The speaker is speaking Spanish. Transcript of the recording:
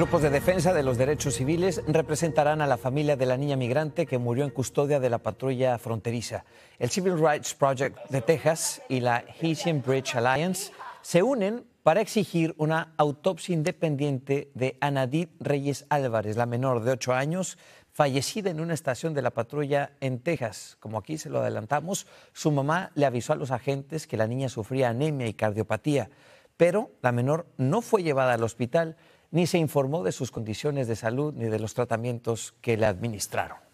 grupos de defensa de los derechos civiles representarán a la familia de la niña migrante que murió en custodia de la patrulla fronteriza. El Civil Rights Project de Texas y la Haitian Bridge Alliance se unen para exigir una autopsia independiente de Anadit Reyes Álvarez, la menor de 8 años, fallecida en una estación de la patrulla en Texas. Como aquí se lo adelantamos, su mamá le avisó a los agentes que la niña sufría anemia y cardiopatía, pero la menor no fue llevada al hospital ni se informó de sus condiciones de salud ni de los tratamientos que le administraron.